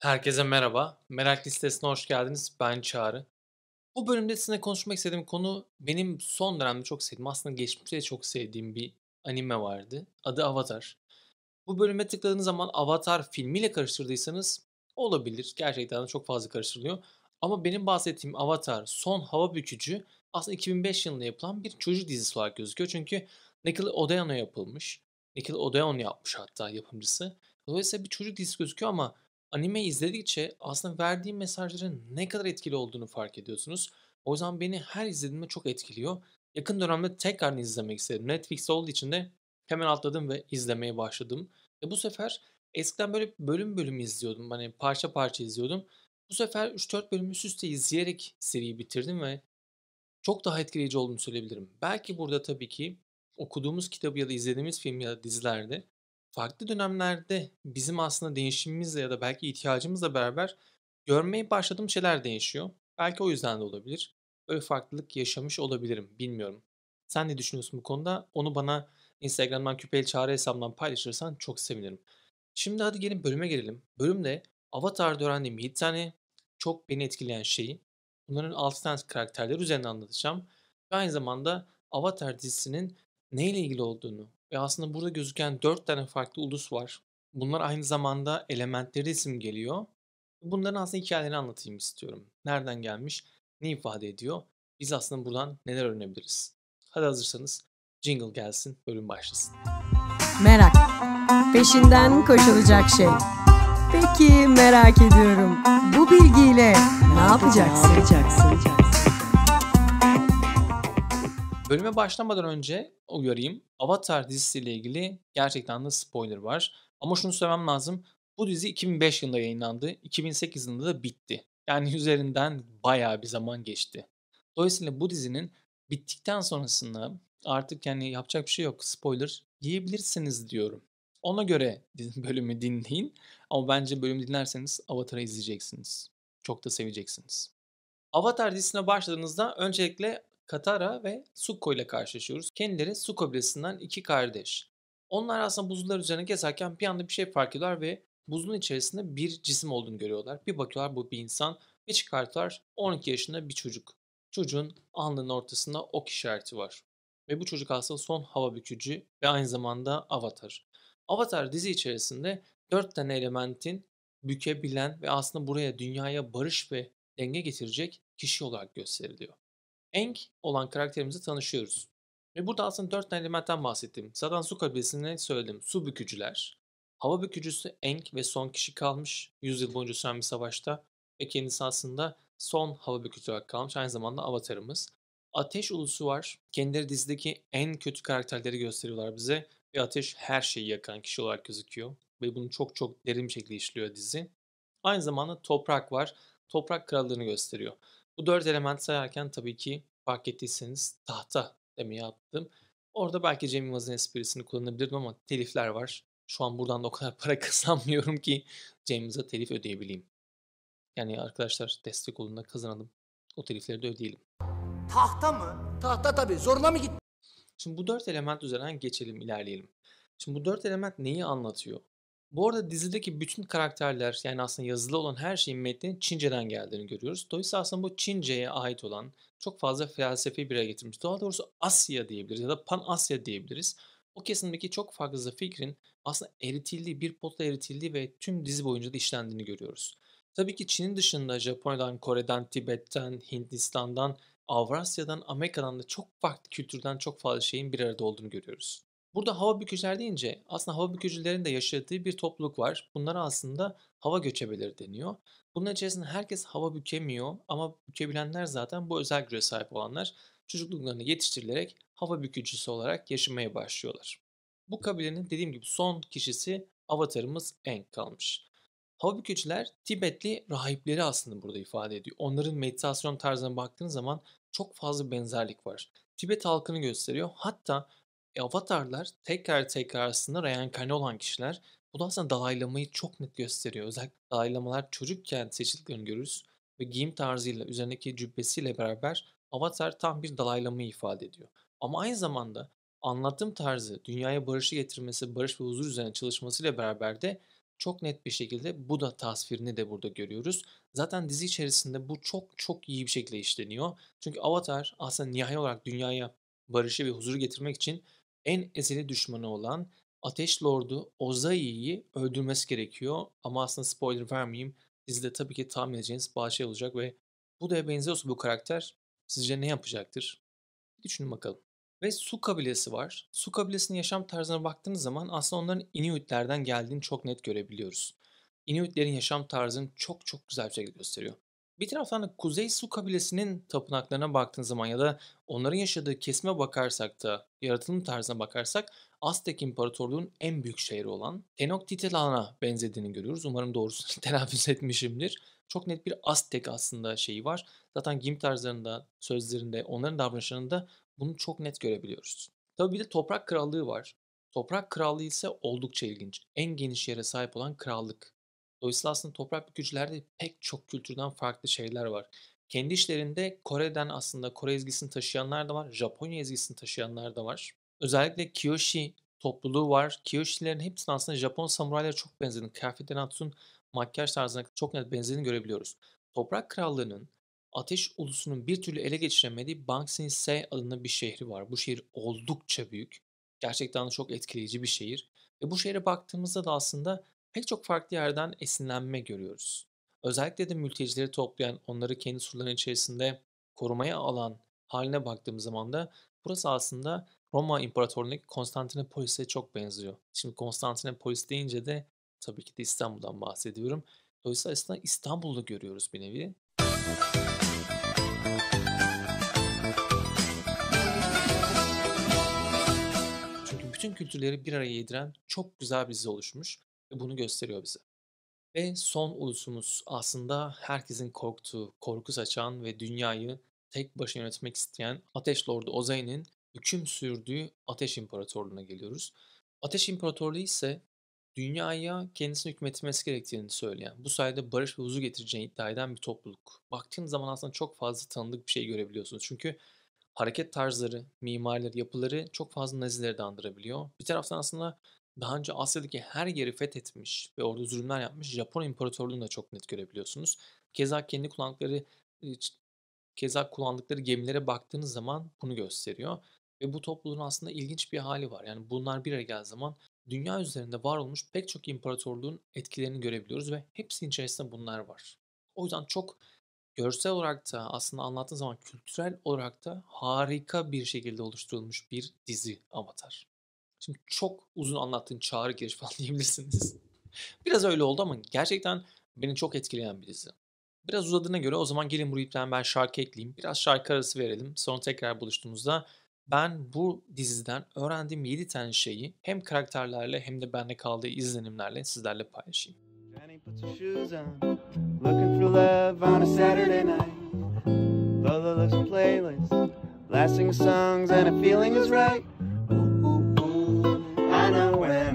Herkese merhaba. Merak listesine hoş geldiniz. Ben Çağrı. Bu bölümde sizinle konuşmak istediğim konu benim son dönemde çok sevdiğim, aslında geçmişte de çok sevdiğim bir anime vardı. Adı Avatar. Bu bölüme tıkladığınız zaman Avatar filmiyle karıştırdıysanız olabilir. Gerçekten de çok fazla karıştırılıyor. Ama benim bahsettiğim Avatar Son Hava Bükücü aslında 2005 yılında yapılan bir çocuk dizisi olarak gözüküyor. Çünkü Nickelodeon'a yapılmış. Nickelodeon yapmış hatta yapımcısı. Dolayısıyla bir çocuk dizisi gözüküyor ama Anime izledikçe aslında verdiğim mesajların ne kadar etkili olduğunu fark ediyorsunuz. O yüzden beni her izlediğimde çok etkiliyor. Yakın dönemde tekrar izlemek istedim. Netflix olduğu için de hemen atladım ve izlemeye başladım. E bu sefer eskiden böyle bölüm bölüm izliyordum. Hani parça parça izliyordum. Bu sefer 3-4 bölümü üst üste izleyerek seriyi bitirdim ve çok daha etkileyici olduğunu söyleyebilirim. Belki burada tabii ki okuduğumuz kitabı ya da izlediğimiz film ya da dizilerde farklı dönemlerde bizim aslında değişimimizle ya da belki ihtiyacımızla beraber görmeye başladığım şeyler değişiyor. Belki o yüzden de olabilir. Böyle farklılık yaşamış olabilirim. Bilmiyorum. Sen ne düşünüyorsun bu konuda? Onu bana Instagram'dan Küpeli Çağrı hesabından paylaşırsan çok sevinirim. Şimdi hadi gelin bölüme gelelim. Bölümde Avatar'da öğrendiğim 7 tane çok beni etkileyen şeyi bunların 6 tane karakterler üzerine anlatacağım. Ve aynı zamanda Avatar dizisinin neyle ilgili olduğunu ve aslında burada gözüken dört tane farklı ulus var. Bunlar aynı zamanda elementleri isim geliyor. Bunların aslında hikayelerini anlatayım istiyorum. Nereden gelmiş, ne ifade ediyor, biz aslında buradan neler öğrenebiliriz? Hadi hazırsanız jingle gelsin, bölüm başlasın. Merak. Peşinden koşulacak şey. Peki merak ediyorum. Bu bilgiyle ne yapacaksın? Ne yapacaksın? Bölüme başlamadan önce uyarayım. Avatar dizisiyle ilgili gerçekten de spoiler var. Ama şunu söylemem lazım. Bu dizi 2005 yılında yayınlandı. 2008 yılında da bitti. Yani üzerinden bayağı bir zaman geçti. Dolayısıyla bu dizinin bittikten sonrasında artık yani yapacak bir şey yok. Spoiler yiyebilirsiniz diyorum. Ona göre bölümü dinleyin. Ama bence bölümü dinlerseniz Avatar'ı izleyeceksiniz. Çok da seveceksiniz. Avatar dizisine başladığınızda öncelikle Katara ve Sukko ile karşılaşıyoruz. Kendileri Sukko kabilesinden iki kardeş. Onlar aslında buzlar üzerine gezerken bir anda bir şey fark ediyorlar ve buzun içerisinde bir cisim olduğunu görüyorlar. Bir bakıyorlar bu bir insan ve çıkartlar 12 yaşında bir çocuk. Çocuğun alnının ortasında ok işareti var. Ve bu çocuk aslında son hava bükücü ve aynı zamanda avatar. Avatar dizi içerisinde 4 tane elementin bükebilen ve aslında buraya dünyaya barış ve denge getirecek kişi olarak gösteriliyor. Eng olan karakterimizi tanışıyoruz. Ve burada aslında dört tane elementten bahsettim. Zaten su kabilesini söyledim. Su bükücüler. Hava bükücüsü Eng ve son kişi kalmış. Yüzyıl boyunca süren bir savaşta. Ve kendisi aslında son hava bükücü olarak kalmış. Aynı zamanda avatarımız. Ateş ulusu var. Kendileri dizideki en kötü karakterleri gösteriyorlar bize. Ve ateş her şeyi yakan kişi olarak gözüküyor. Ve bunu çok çok derin bir şekilde işliyor dizi. Aynı zamanda toprak var. Toprak krallarını gösteriyor. Bu dört element sayarken tabii ki fark ettiyseniz tahta demeyi attım. Orada belki Cem Yılmaz'ın esprisini kullanabilirdim ama telifler var. Şu an buradan da o kadar para kazanmıyorum ki Cem Yılmaz'a telif ödeyebileyim. Yani arkadaşlar destek olun da kazanalım. O telifleri de ödeyelim. Tahta mı? Tahta tabii. Zoruna mı gitti? Şimdi bu dört element üzerinden geçelim, ilerleyelim. Şimdi bu dört element neyi anlatıyor? Bu arada dizideki bütün karakterler yani aslında yazılı olan her şeyin metnin Çince'den geldiğini görüyoruz. Dolayısıyla aslında bu Çince'ye ait olan çok fazla felsefi bir araya getirmiş. Daha doğrusu Asya diyebiliriz ya da Pan Asya diyebiliriz. O kesimdeki çok fazla fikrin aslında eritildiği, bir potla eritildiği ve tüm dizi boyunca da işlendiğini görüyoruz. Tabii ki Çin'in dışında Japonya'dan, Kore'den, Tibet'ten, Hindistan'dan, Avrasya'dan, Amerika'dan da çok farklı kültürden çok fazla şeyin bir arada olduğunu görüyoruz. Burada hava bükücüler deyince aslında hava bükücülerin de yaşadığı bir topluluk var. Bunlar aslında hava göçebeleri deniyor. Bunun içerisinde herkes hava bükemiyor ama bükebilenler zaten bu özel güce sahip olanlar çocukluklarını yetiştirilerek hava bükücüsü olarak yaşamaya başlıyorlar. Bu kabilenin dediğim gibi son kişisi avatarımız Enk kalmış. Hava bükücüler Tibetli rahipleri aslında burada ifade ediyor. Onların meditasyon tarzına baktığınız zaman çok fazla benzerlik var. Tibet halkını gösteriyor. Hatta e, avatarlar tekrar tekrar aslında reenkarne olan kişiler. Bu da aslında dalaylamayı çok net gösteriyor. Özellikle dalaylamalar çocukken seçildiklerini görürüz ve giyim tarzıyla, üzerindeki cübbesiyle beraber avatar tam bir dalaylamayı ifade ediyor. Ama aynı zamanda anlattığım tarzı dünyaya barışı getirmesi, barış ve huzur üzerine çalışmasıyla beraber de çok net bir şekilde bu da tasvirini de burada görüyoruz. Zaten dizi içerisinde bu çok çok iyi bir şekilde işleniyor. Çünkü Avatar aslında nihai olarak dünyaya barışı ve huzuru getirmek için en ezeli düşmanı olan Ateş Lord'u Ozai'yi öldürmesi gerekiyor. Ama aslında spoiler vermeyeyim. Dizide tabii ki tahmin edeceğiniz bazı şey olacak ve bu da benziyorsa bu karakter sizce ne yapacaktır? Bir Düşünün bakalım. Ve Su kabilesi var. Su kabilesinin yaşam tarzına baktığınız zaman aslında onların Inuitlerden geldiğini çok net görebiliyoruz. Inuitlerin yaşam tarzını çok çok güzel bir şekilde gösteriyor. Bir taraftan da Kuzey Su kabilesinin tapınaklarına baktığın zaman ya da onların yaşadığı kesme bakarsak da yaratılım tarzına bakarsak Aztek İmparatorluğu'nun en büyük şehri olan Tenochtitlan'a benzediğini görüyoruz. Umarım doğrusunu telaffuz etmişimdir. Çok net bir Aztek aslında şeyi var. Zaten giyim tarzlarında, sözlerinde, onların davranışlarında bunu çok net görebiliyoruz. Tabii bir de toprak krallığı var. Toprak krallığı ise oldukça ilginç. En geniş yere sahip olan krallık. Dolayısıyla aslında toprak bükücülerde pek çok kültürden farklı şeyler var. Kendi işlerinde Kore'den aslında Kore ezgisini taşıyanlar da var, Japonya ezgisini taşıyanlar da var. Özellikle Kyoshi topluluğu var. Kyoshi'lerin hepsinin aslında Japon samuraylara çok benzediğini, kıyafetlerini atsın, makyaj tarzına çok net benzediğini görebiliyoruz. Toprak Krallığı'nın Ateş Ulusu'nun bir türlü ele geçiremediği Bangsinsei adında bir şehri var. Bu şehir oldukça büyük. Gerçekten çok etkileyici bir şehir. Ve bu şehre baktığımızda da aslında pek çok farklı yerden esinlenme görüyoruz. Özellikle de mültecileri toplayan, onları kendi surların içerisinde korumaya alan haline baktığımız zaman da burası aslında Roma İmparatorluğu'ndaki Konstantinopolis'e çok benziyor. Şimdi Konstantinopolis deyince de tabii ki de İstanbul'dan bahsediyorum. Dolayısıyla aslında İstanbul'u görüyoruz bir nevi. Çünkü bütün kültürleri bir araya yediren çok güzel bir dizi oluşmuş bunu gösteriyor bize. Ve son ulusumuz aslında herkesin korktuğu, korku saçan ve dünyayı tek başına yönetmek isteyen Ateş Lordu Ozai'nin hüküm sürdüğü Ateş İmparatorluğu'na geliyoruz. Ateş İmparatorluğu ise dünyaya kendisini hükmetmesi gerektiğini söyleyen, bu sayede barış ve huzur getireceğini iddia eden bir topluluk. Baktığın zaman aslında çok fazla tanıdık bir şey görebiliyorsunuz. Çünkü hareket tarzları, mimarileri, yapıları çok fazla Nazileri de andırabiliyor. Bir taraftan aslında daha önce Asya'daki her yeri fethetmiş ve orada zulümler yapmış Japon İmparatorluğunu da çok net görebiliyorsunuz. Keza kendi kullandıkları keza kullandıkları gemilere baktığınız zaman bunu gösteriyor. Ve bu topluluğun aslında ilginç bir hali var. Yani bunlar bir araya geldiği zaman dünya üzerinde var olmuş pek çok imparatorluğun etkilerini görebiliyoruz ve hepsinin içerisinde bunlar var. O yüzden çok görsel olarak da aslında anlattığın zaman kültürel olarak da harika bir şekilde oluşturulmuş bir dizi Avatar. Şimdi çok uzun anlattığın çağrı giriş falan diyebilirsiniz. Biraz öyle oldu ama gerçekten beni çok etkileyen bir dizi. Biraz uzadığına göre o zaman gelin buraya ben, şarkı ekleyeyim. Biraz şarkı arası verelim. Sonra tekrar buluştuğumuzda ben bu diziden öğrendiğim 7 tane şeyi hem karakterlerle hem de bende kaldığı izlenimlerle sizlerle paylaşayım. Jenny put her shoes on, looking for love on a Saturday night. Lola playlist, last songs and a feeling is right.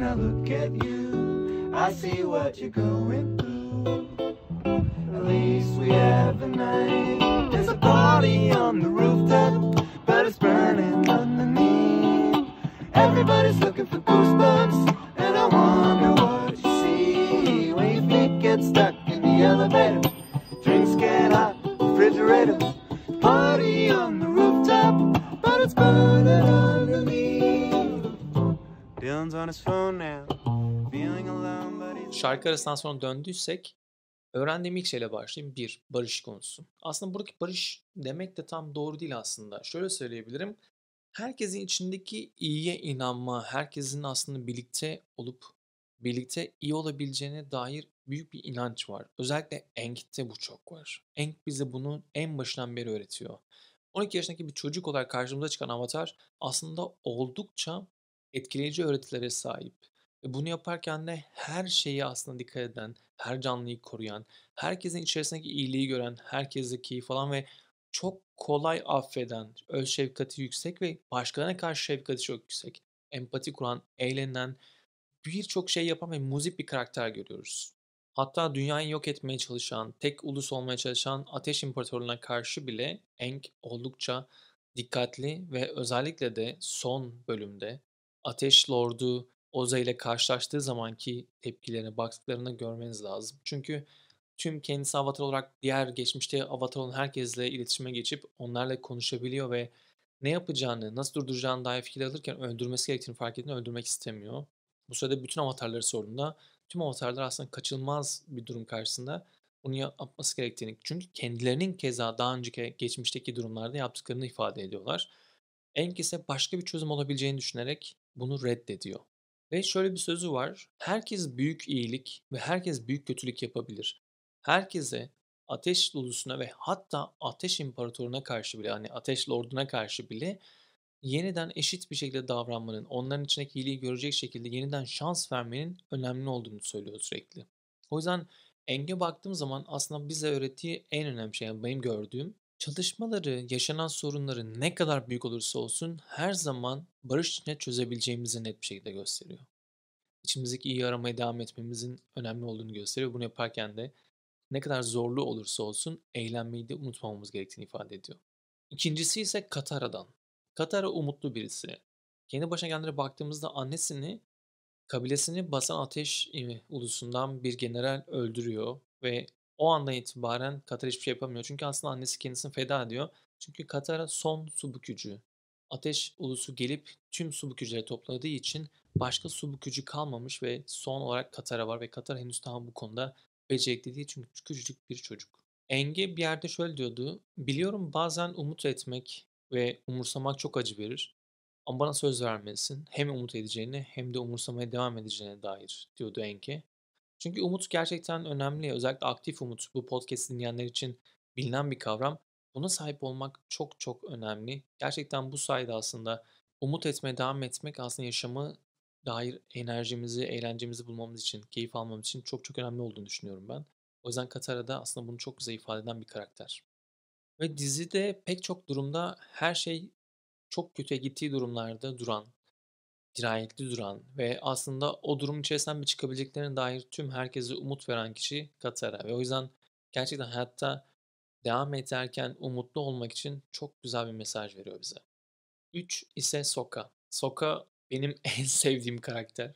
I look at you, I see what you're going through. At least we have a night. There's a party on the rooftop, but it's burning underneath. Everybody's looking for goosebumps. şarkı arasından sonra döndüysek öğrendiğim ilk şeyle başlayayım. Bir, barış konusu. Aslında buradaki barış demek de tam doğru değil aslında. Şöyle söyleyebilirim. Herkesin içindeki iyiye inanma, herkesin aslında birlikte olup birlikte iyi olabileceğine dair büyük bir inanç var. Özellikle Enk'te bu çok var. Enk bize bunu en başından beri öğretiyor. 12 yaşındaki bir çocuk olarak karşımıza çıkan avatar aslında oldukça etkileyici öğretilere sahip. E, bunu yaparken de her şeyi aslında dikkat eden, her canlıyı koruyan, herkesin içerisindeki iyiliği gören, herkesi keyif alan ve çok kolay affeden, öz şefkati yüksek ve başkalarına karşı şefkati çok yüksek, empati kuran, eğlenen, birçok şey yapan ve muzip bir karakter görüyoruz. Hatta dünyayı yok etmeye çalışan, tek ulus olmaya çalışan Ateş İmparatorluğu'na karşı bile Enk oldukça dikkatli ve özellikle de son bölümde Ateş Lord'u Oza ile karşılaştığı zamanki tepkilerine baktıklarını görmeniz lazım. Çünkü tüm kendisi avatar olarak diğer geçmişte avatar olan herkesle iletişime geçip onlarla konuşabiliyor ve ne yapacağını, nasıl durduracağını dair fikir alırken öldürmesi gerektiğini fark edince öldürmek istemiyor. Bu sırada bütün avatarları sorduğunda tüm avatarlar aslında kaçılmaz bir durum karşısında bunu yapması gerektiğini. Çünkü kendilerinin keza daha önceki geçmişteki durumlarda yaptıklarını ifade ediyorlar. Enkise başka bir çözüm olabileceğini düşünerek bunu reddediyor. Ve şöyle bir sözü var. Herkes büyük iyilik ve herkes büyük kötülük yapabilir. Herkese ateş dolusuna ve hatta ateş imparatoruna karşı bile hani ateş lorduna karşı bile yeniden eşit bir şekilde davranmanın, onların içindeki iyiliği görecek şekilde yeniden şans vermenin önemli olduğunu söylüyor sürekli. O yüzden Eng'e baktığım zaman aslında bize öğrettiği en önemli şey, yani benim gördüğüm Çalışmaları, yaşanan sorunları ne kadar büyük olursa olsun her zaman barış içinde çözebileceğimizi net bir şekilde gösteriyor. İçimizdeki iyi aramaya devam etmemizin önemli olduğunu gösteriyor. Bunu yaparken de ne kadar zorlu olursa olsun eğlenmeyi de unutmamamız gerektiğini ifade ediyor. İkincisi ise Katara'dan. Katara umutlu birisi. Kendi başına gelenlere baktığımızda annesini kabilesini basan ateş e, ulusundan bir general öldürüyor ve o andan itibaren Katar hiçbir şey yapamıyor. Çünkü aslında annesi kendisini feda ediyor. Çünkü Katar'a son subuk gücü. Ateş ulusu gelip tüm subuk gücüleri topladığı için başka subuk gücü kalmamış ve son olarak Katar'a var ve Katar henüz daha bu konuda becerikli değil çünkü küçücük bir çocuk. Enge bir yerde şöyle diyordu. Biliyorum bazen umut etmek ve umursamak çok acı verir. Ama bana söz vermelisin. Hem umut edeceğine hem de umursamaya devam edeceğine dair diyordu Enke. Çünkü umut gerçekten önemli. Özellikle aktif umut bu podcast dinleyenler için bilinen bir kavram. Buna sahip olmak çok çok önemli. Gerçekten bu sayede aslında umut etmeye devam etmek aslında yaşamı dair enerjimizi, eğlencemizi bulmamız için, keyif almamız için çok çok önemli olduğunu düşünüyorum ben. O yüzden Katara da aslında bunu çok güzel ifade eden bir karakter. Ve dizide pek çok durumda her şey çok kötüye gittiği durumlarda duran, dirayetli duran ve aslında o durum içerisinden bir çıkabileceklerine dair tüm herkese umut veren kişi Katara. Ve o yüzden gerçekten hayatta devam ederken umutlu olmak için çok güzel bir mesaj veriyor bize. 3 ise Soka. Soka benim en sevdiğim karakter.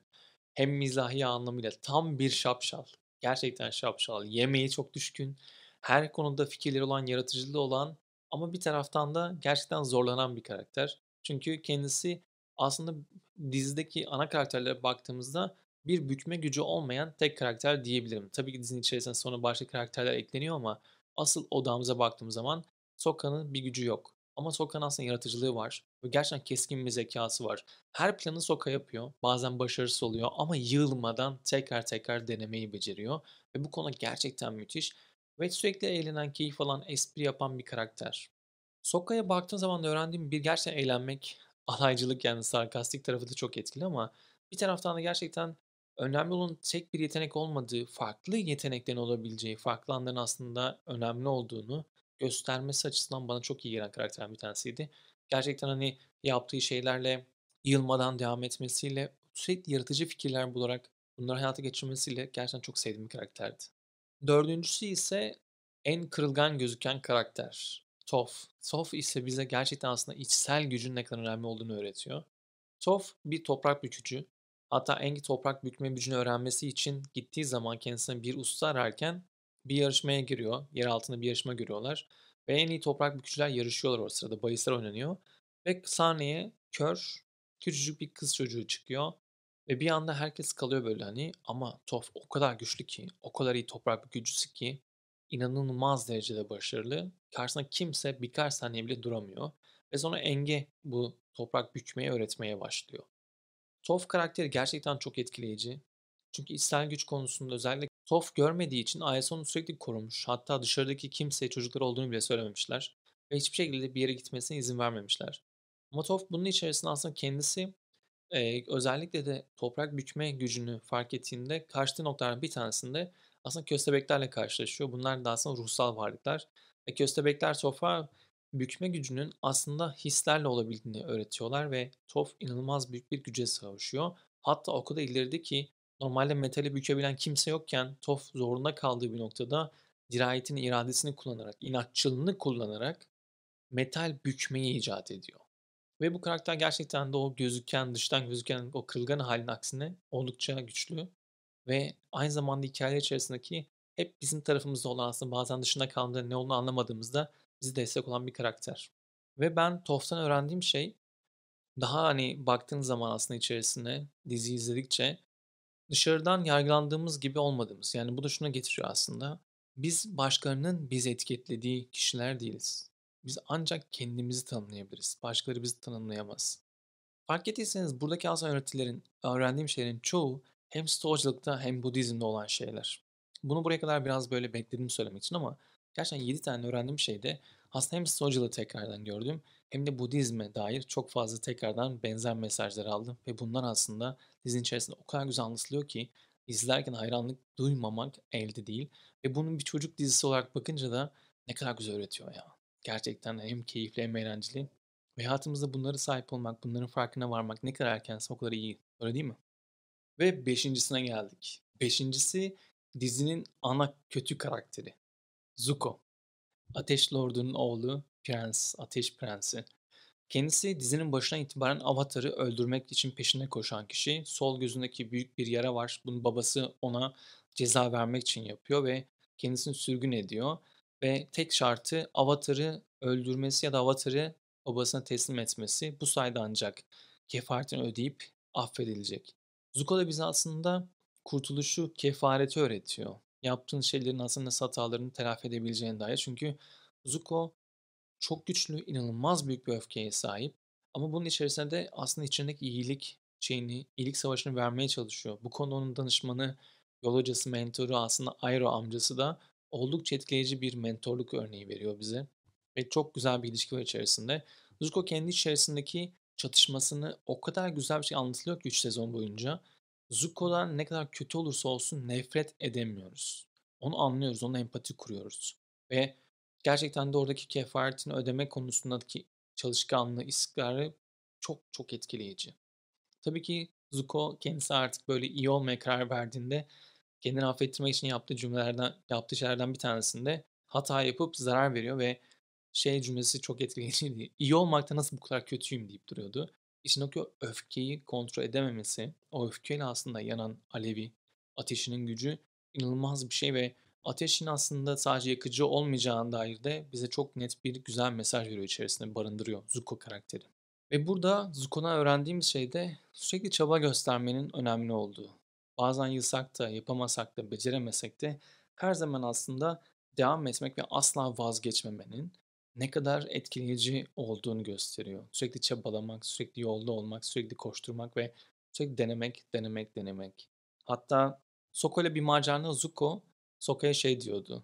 Hem mizahi anlamıyla tam bir şapşal. Gerçekten şapşal. Yemeği çok düşkün. Her konuda fikirleri olan, yaratıcılığı olan ama bir taraftan da gerçekten zorlanan bir karakter. Çünkü kendisi aslında dizideki ana karakterlere baktığımızda bir bükme gücü olmayan tek karakter diyebilirim. Tabii ki dizinin içerisinde sonra başka karakterler ekleniyor ama asıl odamıza baktığımız zaman Soka'nın bir gücü yok. Ama Soka'nın aslında yaratıcılığı var ve gerçekten keskin bir zekası var. Her planı Soka yapıyor. Bazen başarısız oluyor ama yığılmadan tekrar tekrar denemeyi beceriyor. Ve bu konu gerçekten müthiş. Ve sürekli eğlenen, keyif alan, espri yapan bir karakter. Soka'ya baktığın zaman öğrendiğim bir gerçekten eğlenmek, alaycılık yani sarkastik tarafı da çok etkili ama bir taraftan da gerçekten önemli olan tek bir yetenek olmadığı, farklı yeteneklerin olabileceği, farklı anların aslında önemli olduğunu göstermesi açısından bana çok iyi gelen karakterden bir tanesiydi. Gerçekten hani yaptığı şeylerle yılmadan devam etmesiyle sürekli yaratıcı fikirler bularak bunları hayata geçirmesiyle gerçekten çok sevdiğim bir karakterdi. Dördüncüsü ise en kırılgan gözüken karakter. TOF. TOF ise bize gerçekten aslında içsel gücün ne kadar önemli olduğunu öğretiyor. TOF bir toprak bükücü. Hatta Engi toprak bükme gücünü öğrenmesi için gittiği zaman kendisine bir usta ararken bir yarışmaya giriyor. Yer altında bir yarışma görüyorlar. Ve en iyi toprak bükücüler yarışıyorlar o sırada. Bahisler oynanıyor. Ve sahneye kör, küçücük bir kız çocuğu çıkıyor. Ve bir anda herkes kalıyor böyle hani ama Tof o kadar güçlü ki, o kadar iyi toprak bükücüsü ki inanılmaz derecede başarılı. Karşısında kimse birkaç saniye bile duramıyor. Ve sonra Enge bu toprak bükmeyi öğretmeye başlıyor. Tof karakteri gerçekten çok etkileyici. Çünkü içsel güç konusunda özellikle Tof görmediği için ailesi sürekli korumuş. Hatta dışarıdaki kimseye çocukları olduğunu bile söylememişler. Ve hiçbir şekilde bir yere gitmesine izin vermemişler. Ama Tof bunun içerisinde aslında kendisi e, özellikle de toprak bükme gücünü fark ettiğinde karşıtı noktaların bir tanesinde aslında köstebeklerle karşılaşıyor. Bunlar da aslında ruhsal varlıklar. E, köstebekler tofa bükme gücünün aslında hislerle olabildiğini öğretiyorlar ve Tof inanılmaz büyük bir güce savuşuyor. Hatta o kadar ileride ki normalde metali bükebilen kimse yokken Tof zorunda kaldığı bir noktada dirayetini, iradesini kullanarak, inatçılığını kullanarak metal bükmeyi icat ediyor. Ve bu karakter gerçekten de o gözüken, dıştan gözüken o kırılgan halin aksine oldukça güçlü ve aynı zamanda hikayeler içerisindeki hep bizim tarafımızda olan aslında bazen dışında kaldığında ne olduğunu anlamadığımızda bizi destek olan bir karakter. Ve ben Toft'tan öğrendiğim şey daha hani baktığın zaman aslında içerisinde dizi izledikçe dışarıdan yargılandığımız gibi olmadığımız yani bu da şuna getiriyor aslında. Biz başkalarının bizi etiketlediği kişiler değiliz. Biz ancak kendimizi tanımlayabiliriz. Başkaları bizi tanımlayamaz. Fark ettiyseniz buradaki aslında öğretilerin, öğrendiğim şeylerin çoğu hem Stoacılıkta hem Budizm'de olan şeyler. Bunu buraya kadar biraz böyle bekledim söylemek için ama gerçekten 7 tane öğrendiğim şeyde aslında hem Stoacılığı tekrardan gördüm hem de Budizm'e dair çok fazla tekrardan benzer mesajlar aldım. Ve bunlar aslında dizinin içerisinde o kadar güzel anlatılıyor ki izlerken hayranlık duymamak elde değil. Ve bunun bir çocuk dizisi olarak bakınca da ne kadar güzel öğretiyor ya. Gerçekten hem keyifli hem eğlenceli. Ve hayatımızda bunları sahip olmak, bunların farkına varmak ne kadar erkense o kadar iyi. Öyle değil mi? Ve beşincisine geldik. Beşincisi dizinin ana kötü karakteri. Zuko. Ateş Lordu'nun oğlu Prens, Ateş Prensi. Kendisi dizinin başına itibaren Avatar'ı öldürmek için peşine koşan kişi. Sol gözündeki büyük bir yara var. Bunu babası ona ceza vermek için yapıyor ve kendisini sürgün ediyor. Ve tek şartı Avatar'ı öldürmesi ya da Avatar'ı babasına teslim etmesi. Bu sayede ancak kefaretini ödeyip affedilecek. Zuko da bize aslında kurtuluşu, kefareti öğretiyor. Yaptığın şeylerin aslında hatalarını telafi edebileceğine dair. Çünkü Zuko çok güçlü, inanılmaz büyük bir öfkeye sahip. Ama bunun içerisinde de aslında içindeki iyilik şeyini, iyilik savaşını vermeye çalışıyor. Bu konu onun danışmanı, yol hocası, mentoru aslında Airo amcası da oldukça etkileyici bir mentorluk örneği veriyor bize. Ve çok güzel bir ilişki var içerisinde. Zuko kendi içerisindeki çatışmasını o kadar güzel bir şey anlatılıyor ki 3 sezon boyunca. Zuko'dan ne kadar kötü olursa olsun nefret edemiyoruz. Onu anlıyoruz, ona empati kuruyoruz. Ve gerçekten de oradaki kefaretini ödeme konusundaki çalışkanlığı, istikrarı çok çok etkileyici. Tabii ki Zuko kendisi artık böyle iyi olmaya karar verdiğinde kendini affettirmek için yaptığı cümlelerden, yaptığı şeylerden bir tanesinde hata yapıp zarar veriyor ve şey cümlesi çok etkileyiciydi. İyi olmakta nasıl bu kadar kötüyüm deyip duruyordu. İçindeki o öfkeyi kontrol edememesi, o öfkeyle aslında yanan alevi, ateşinin gücü inanılmaz bir şey ve ateşin aslında sadece yakıcı olmayacağına dair de bize çok net bir güzel mesaj veriyor içerisinde barındırıyor Zuko karakteri. Ve burada Zuko'na öğrendiğimiz şey de sürekli çaba göstermenin önemli olduğu. Bazen yılsak da, yapamasak da, beceremesek de her zaman aslında devam etmek ve asla vazgeçmemenin ne kadar etkileyici olduğunu gösteriyor. Sürekli çabalamak, sürekli yolda olmak, sürekli koşturmak ve sürekli denemek, denemek, denemek. Hatta Sokole bir macerada Zuko Soka'ya şey diyordu.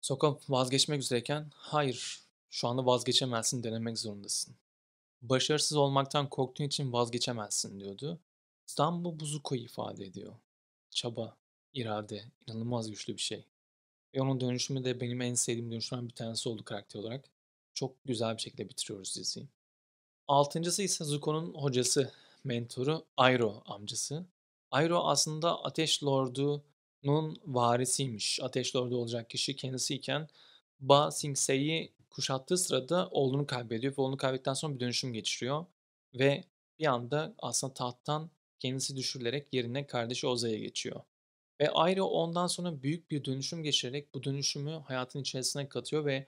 Soka vazgeçmek üzereyken hayır şu anda vazgeçemezsin denemek zorundasın. Başarısız olmaktan korktuğun için vazgeçemezsin diyordu. İstanbul bu Zuko'yu ifade ediyor. Çaba, irade, inanılmaz güçlü bir şey. Ve onun dönüşümü de benim en sevdiğim dönüşümden bir tanesi oldu karakter olarak. Çok güzel bir şekilde bitiriyoruz diziyi. Altıncısı ise Zuko'nun hocası, mentoru Airo amcası. Airo aslında Ateş Lordu'nun varisiymiş. Ateş Lordu olacak kişi kendisiyken, Ba Sing Se'yi kuşattığı sırada oğlunu kaybediyor ve oğlunu kaybettikten sonra bir dönüşüm geçiriyor. Ve bir anda aslında tahttan kendisi düşürülerek yerine kardeşi Oza'ya geçiyor. Ve Ayrı ondan sonra büyük bir dönüşüm geçirerek bu dönüşümü hayatın içerisine katıyor ve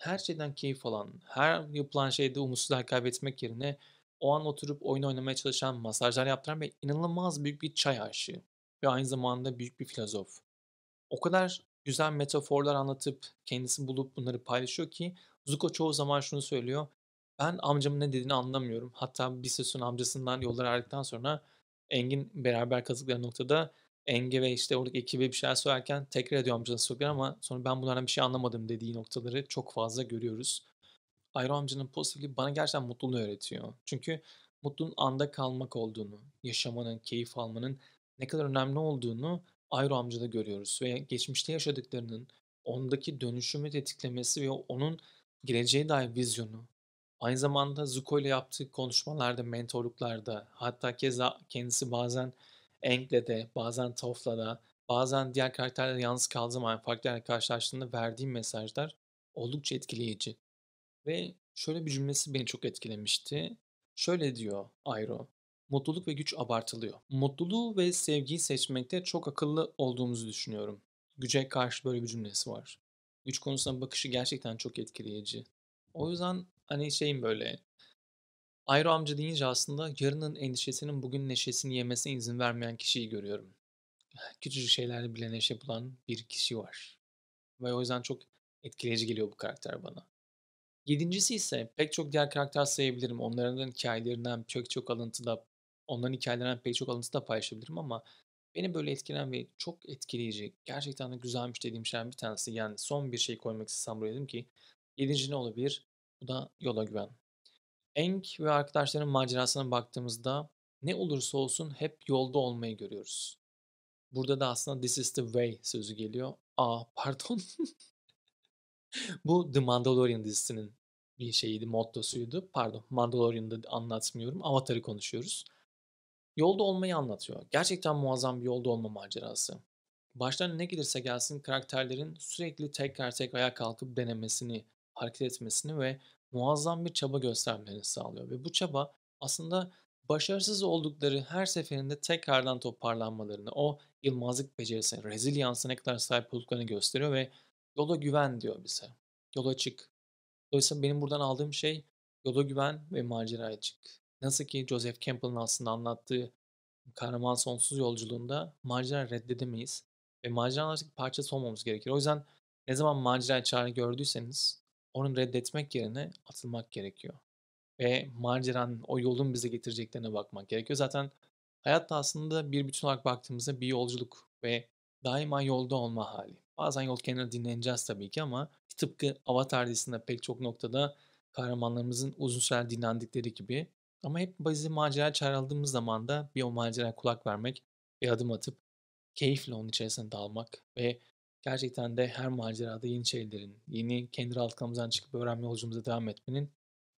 her şeyden keyif alan, her yapılan şeyde umutsuzluğa kaybetmek yerine o an oturup oyun oynamaya çalışan, masajlar yaptıran ve inanılmaz büyük bir çay aşığı ve aynı zamanda büyük bir filozof. O kadar güzel metaforlar anlatıp kendisi bulup bunları paylaşıyor ki Zuko çoğu zaman şunu söylüyor. Ben amcamın ne dediğini anlamıyorum. Hatta bir sesun amcasından yollar ayrıldıktan sonra Engin beraber kazıkları noktada Enge ve işte oradaki ekibi bir şeyler söylerken tekrar ediyorum amcanın söyledikleri ama sonra ben bunlardan bir şey anlamadım dediği noktaları çok fazla görüyoruz. Ayrı amcanın pozitifliği bana gerçekten mutluluğu öğretiyor. Çünkü mutluluğun anda kalmak olduğunu, yaşamanın, keyif almanın ne kadar önemli olduğunu Ayro amcada görüyoruz. Ve geçmişte yaşadıklarının ondaki dönüşümü tetiklemesi ve onun geleceğe dair vizyonu, aynı zamanda Zuko ile yaptığı konuşmalarda, mentorluklarda, hatta keza kendisi bazen Enk'le de bazen Toff'la da bazen diğer karakterlerle yalnız kaldığım an farklı karşılaştığımda verdiğim mesajlar oldukça etkileyici. Ve şöyle bir cümlesi beni çok etkilemişti. Şöyle diyor Ayro. Mutluluk ve güç abartılıyor. Mutluluğu ve sevgiyi seçmekte çok akıllı olduğumuzu düşünüyorum. Güce karşı böyle bir cümlesi var. Güç konusuna bakışı gerçekten çok etkileyici. O yüzden hani şeyim böyle Ayro amca deyince aslında yarının endişesinin bugün neşesini yemesine izin vermeyen kişiyi görüyorum. Küçücük şeylerle bile neşe bulan bir kişi var. Ve o yüzden çok etkileyici geliyor bu karakter bana. Yedincisi ise pek çok diğer karakter sayabilirim. Onların hikayelerinden pek çok alıntıda, onların hikayelerinden pek çok alıntıda paylaşabilirim ama beni böyle etkilen ve çok etkileyici, gerçekten de güzelmiş dediğim şeyler bir tanesi. Yani son bir şey koymak istesem buraya dedim ki yedinci ne olabilir? Bu da yola güven. Eng ve arkadaşlarının macerasına baktığımızda ne olursa olsun hep yolda olmayı görüyoruz. Burada da aslında this is the way sözü geliyor. Aa pardon. Bu The Mandalorian dizisinin bir şeyiydi, mottosuydu. Pardon, Mandalorian'da anlatmıyorum. Avatar'ı konuşuyoruz. Yolda olmayı anlatıyor. Gerçekten muazzam bir yolda olma macerası. Başlarına ne gelirse gelsin karakterlerin sürekli tekrar tekrar ayağa kalkıp denemesini, hareket etmesini ve muazzam bir çaba göstermelerini sağlıyor. Ve bu çaba aslında başarısız oldukları her seferinde tekrardan toparlanmalarını, o yılmazlık becerisini, rezilyansına ne kadar sahip olduklarını gösteriyor ve yola güven diyor bize. Yola çık. Dolayısıyla benim buradan aldığım şey yola güven ve maceraya çık. Nasıl ki Joseph Campbell'ın aslında anlattığı kahraman sonsuz yolculuğunda macera reddedemeyiz. Ve maceranın artık parçası olmamız gerekir. O yüzden ne zaman macera çağrı gördüyseniz onu reddetmek yerine atılmak gerekiyor. Ve maceranın, o yolun bize getireceklerine bakmak gerekiyor. Zaten hayatta aslında bir bütün olarak baktığımızda bir yolculuk ve daima yolda olma hali. Bazen yol kenarına dinleneceğiz tabii ki ama tıpkı Avatar dizisinde pek çok noktada kahramanlarımızın uzun süre dinlendikleri gibi ama hep bazı macera çağrıldığımız zaman da bir o maceraya kulak vermek, bir adım atıp keyifle onun içerisine dalmak ve Gerçekten de her macerada yeni şeylerin, yeni kendi rahatlıklarımızdan çıkıp öğrenme yolculuğumuza devam etmenin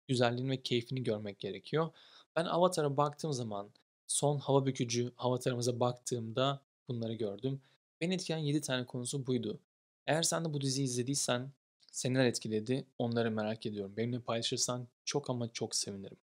güzelliğini ve keyfini görmek gerekiyor. Ben Avatar'a baktığım zaman, son hava bükücü Avatar'ımıza baktığımda bunları gördüm. Beni etkileyen 7 tane konusu buydu. Eğer sen de bu diziyi izlediysen, seneler etkiledi, onları merak ediyorum. Benimle paylaşırsan çok ama çok sevinirim.